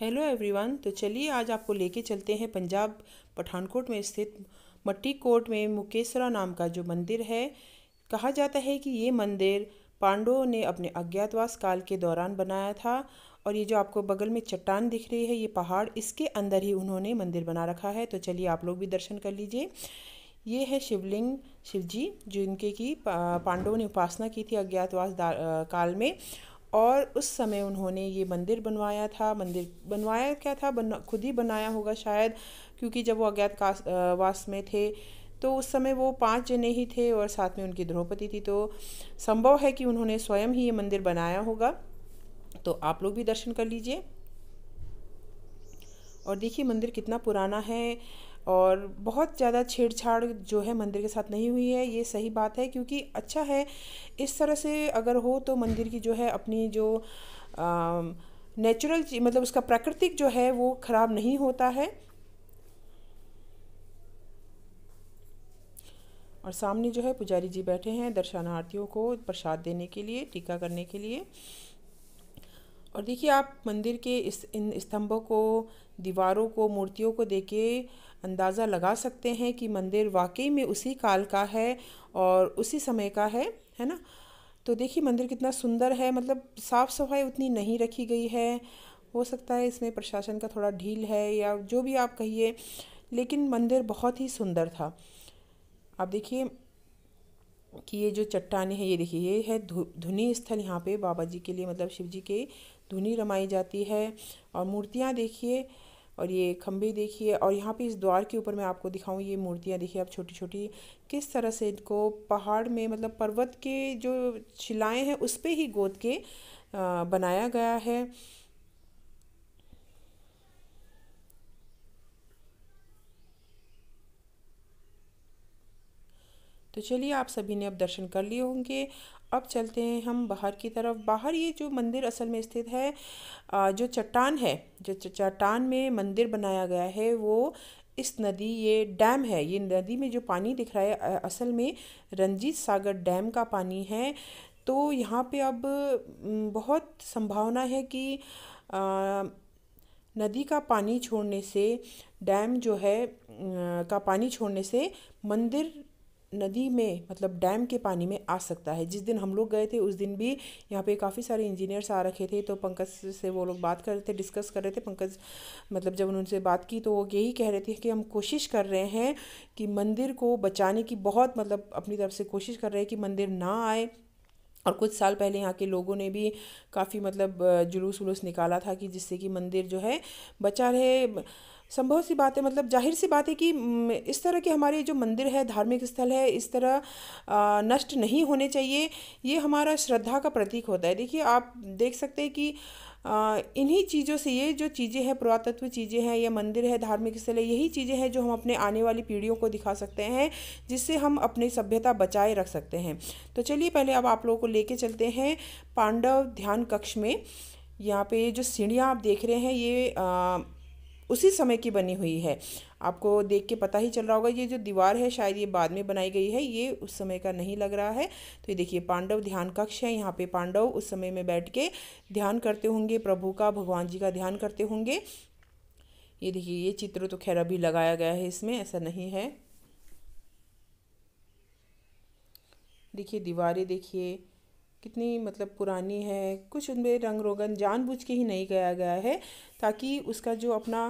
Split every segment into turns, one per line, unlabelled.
hello everyone तो चलिए आज आपको लेके चलते हैं पंजाब पठानकोट में स्थित मट्टी कोट में मुकेसरा नाम का जो मंदिर है कहा जाता है कि ये मंदिर पांडवों ने अपने अज्ञातवास काल के दौरान बनाया था और ये जो आपको बगल में चट्टान दिख रही है ये पहाड़ इसके अंदर ही उन्होंने मंदिर बना रखा है तो चलिए आप लोग भी दर्शन कर लीजिए ये है शिवलिंग शिवजी जिनके की पांडवों ने उपासना की थी अज्ञातवास काल में और उस समय उन्होंने ये मंदिर बनवाया था मंदिर बनवाया क्या था बना खुद ही बनाया होगा शायद क्योंकि जब वो अज्ञात वास में थे तो उस समय वो पांच जने ही थे और साथ में उनकी द्रौपदी थी तो संभव है कि उन्होंने स्वयं ही ये मंदिर बनाया होगा तो आप लोग भी दर्शन कर लीजिए और देखिए मंदिर कितना पुराना है और बहुत ज़्यादा छेड़छाड़ जो है मंदिर के साथ नहीं हुई है ये सही बात है क्योंकि अच्छा है इस तरह से अगर हो तो मंदिर की जो है अपनी जो नेचुरल मतलब उसका प्राकृतिक जो है वो ख़राब नहीं होता है और सामने जो है पुजारी जी बैठे हैं दर्शनार्थियों को प्रसाद देने के लिए टीका करने के लिए और देखिए आप मंदिर के इस इन स्तंभों को दीवारों को मूर्तियों को देख के अंदाज़ा लगा सकते हैं कि मंदिर वाकई में उसी काल का है और उसी समय का है है ना तो देखिए मंदिर कितना सुंदर है मतलब साफ़ सफाई उतनी नहीं रखी गई है हो सकता है इसमें प्रशासन का थोड़ा ढील है या जो भी आप कहिए लेकिन मंदिर बहुत ही सुंदर था आप देखिए कि ये जो चट्टाने हैं ये देखिए ये है धुनी स्थल यहाँ पे बाबा जी के लिए मतलब शिव जी के धुनी रमाई जाती है और मूर्तियाँ देखिए और ये खम्भे देखिए और यहाँ पे इस द्वार के ऊपर मैं आपको दिखाऊँ ये मूर्तियाँ देखिए आप छोटी छोटी किस तरह से इनको पहाड़ में मतलब पर्वत के जो शिलाएँ हैं उस पर ही गोद के बनाया गया है तो चलिए आप सभी ने अब दर्शन कर लिए होंगे अब चलते हैं हम बाहर की तरफ बाहर ये जो मंदिर असल में स्थित है जो चट्टान है जो चट्टान में मंदिर बनाया गया है वो इस नदी ये डैम है ये नदी में जो पानी दिख रहा है असल में रंजीत सागर डैम का पानी है तो यहाँ पे अब बहुत संभावना है कि नदी का पानी छोड़ने से डैम जो है का पानी छोड़ने से मंदिर नदी में मतलब डैम के पानी में आ सकता है जिस दिन हम लोग गए थे उस दिन भी यहाँ पे काफ़ी सारे इंजीनियर्स आ रखे थे तो पंकज से वो लोग बात कर रहे थे डिस्कस कर रहे थे पंकज मतलब जब उनसे बात की तो वो यही कह रहे थे कि हम कोशिश कर रहे हैं कि मंदिर को बचाने की बहुत मतलब अपनी तरफ से कोशिश कर रहे हैं कि मंदिर ना आए और कुछ साल पहले यहाँ के लोगों ने भी काफ़ी मतलब जुलूस वलूस निकाला था कि जिससे कि मंदिर जो है बचा रहे संभव सी बात है मतलब जाहिर सी बात है कि इस तरह के हमारे जो मंदिर है धार्मिक स्थल है इस तरह नष्ट नहीं होने चाहिए ये हमारा श्रद्धा का प्रतीक होता है देखिए आप देख सकते हैं कि इन्हीं चीज़ों से ये जो चीज़ें हैं पुरातत्व चीज़ें हैं या मंदिर है धार्मिक स्थल है यही चीज़ें हैं जो हम अपने आने वाली पीढ़ियों को दिखा सकते हैं जिससे हम अपनी सभ्यता बचाए रख सकते हैं तो चलिए पहले अब आप लोगों को लेके चलते हैं पांडव ध्यान कक्ष में यहाँ पे जो सीढ़ियाँ आप देख रहे हैं ये आ, उसी समय की बनी हुई है आपको देख के पता ही चल रहा होगा ये जो दीवार है शायद ये बाद में बनाई गई है ये उस समय का नहीं लग रहा है तो ये देखिए पांडव ध्यान कक्ष है यहाँ पे पांडव उस समय में बैठ के ध्यान करते होंगे प्रभु का भगवान जी का ध्यान करते होंगे ये देखिए ये चित्र तो खैर अभी लगाया गया है इसमें ऐसा नहीं है देखिए दीवारें देखिए कितनी मतलब पुरानी है कुछ उनमें रंग रोगन जानबूझ के ही नहीं गया गया है ताकि उसका जो अपना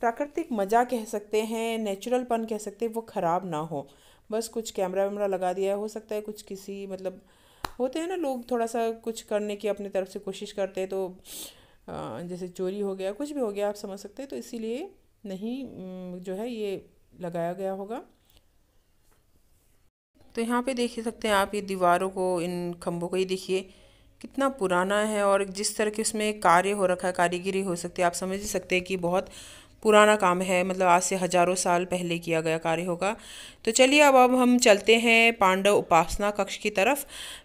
प्राकृतिक मज़ा कह सकते हैं नेचुरलपन कह सकते हैं वो ख़राब ना हो बस कुछ कैमरा वैमरा लगा दिया हो सकता है कुछ किसी मतलब होते हैं ना लोग थोड़ा सा कुछ करने की अपनी तरफ से कोशिश करते हैं तो जैसे चोरी हो गया कुछ भी हो गया आप समझ सकते हैं तो इसीलिए नहीं जो है ये लगाया गया होगा तो यहाँ पे देख सकते हैं आप ये दीवारों को इन खम्भों को ये देखिए कितना पुराना है और जिस तरह के उसमें कार्य हो रखा है कारीगिरी हो सकती है आप समझ ही सकते हैं कि बहुत पुराना काम है मतलब आज से हजारों साल पहले किया गया कार्य होगा तो चलिए अब अब हम चलते हैं पांडव उपासना कक्ष की तरफ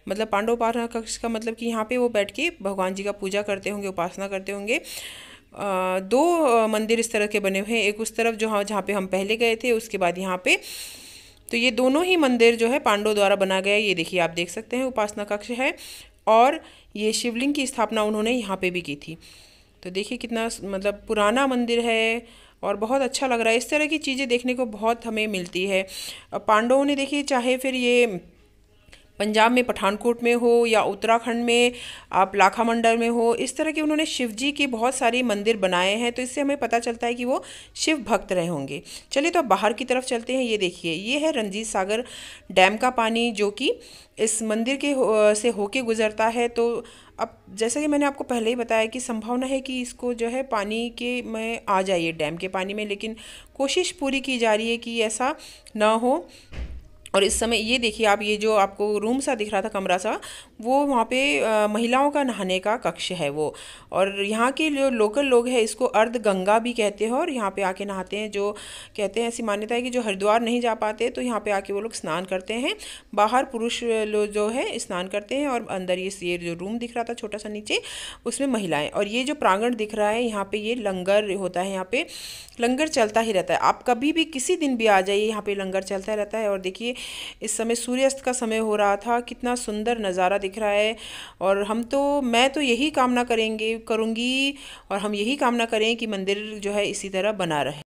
मतलब पांडव उपासना कक्ष का मतलब कि यहाँ पे वो बैठ के भगवान जी का पूजा करते होंगे उपासना करते होंगे दो मंदिर इस तरह के बने हुए हैं एक उस तरफ जो हाँ जहाँ पे हम पहले गए थे उसके बाद यहाँ पर तो ये दोनों ही मंदिर जो है पांडव द्वारा बना गया ये देखिए आप देख सकते हैं उपासना कक्ष है और ये शिवलिंग की स्थापना उन्होंने यहाँ पे भी की थी तो देखिए कितना मतलब पुराना मंदिर है और बहुत अच्छा लग रहा है इस तरह की चीज़ें देखने को बहुत हमें मिलती है पांडवों ने देखिए चाहे फिर ये पंजाब में पठानकोट में हो या उत्तराखंड में आप लाखा मंडल में हो इस तरह के उन्होंने शिव जी के बहुत सारे मंदिर बनाए हैं तो इससे हमें पता चलता है कि वो शिव भक्त रहे होंगे चलिए तो अब बाहर की तरफ चलते हैं ये देखिए ये है रंजीत सागर डैम का पानी जो कि इस मंदिर के हो, से होके गुजरता है तो अब जैसा कि मैंने आपको पहले ही बताया कि संभावना है कि इसको जो है पानी के में आ जाइए डैम के पानी में लेकिन कोशिश पूरी की जा रही है कि ऐसा ना हो और इस समय ये देखिए आप ये जो आपको रूम सा दिख रहा था कमरा सा वो वहाँ पे महिलाओं का नहाने का कक्ष है वो और यहाँ के जो लोकल लोग हैं इसको अर्ध गंगा भी कहते हैं और यहाँ पे आके नहाते हैं जो कहते हैं ऐसी मान्यता है कि जो हरिद्वार नहीं जा पाते तो यहाँ पे आके वो लोग स्नान करते हैं बाहर पुरुष लोग जो है स्नान करते हैं और अंदर ये ये जो रूम दिख रहा था छोटा सा नीचे उसमें महिलाएँ और ये जो प्रांगण दिख रहा है यहाँ पर ये लंगर होता है यहाँ पर लंगर चलता ही रहता है आप कभी भी किसी दिन भी आ जाइए यहाँ पर लंगर चलता रहता है और देखिए इस समय सूर्यास्त का समय हो रहा था कितना सुंदर नज़ारा दिख रहा है और हम तो मैं तो यही कामना करेंगे करूँगी और हम यही कामना करें कि मंदिर जो है इसी तरह बना रहे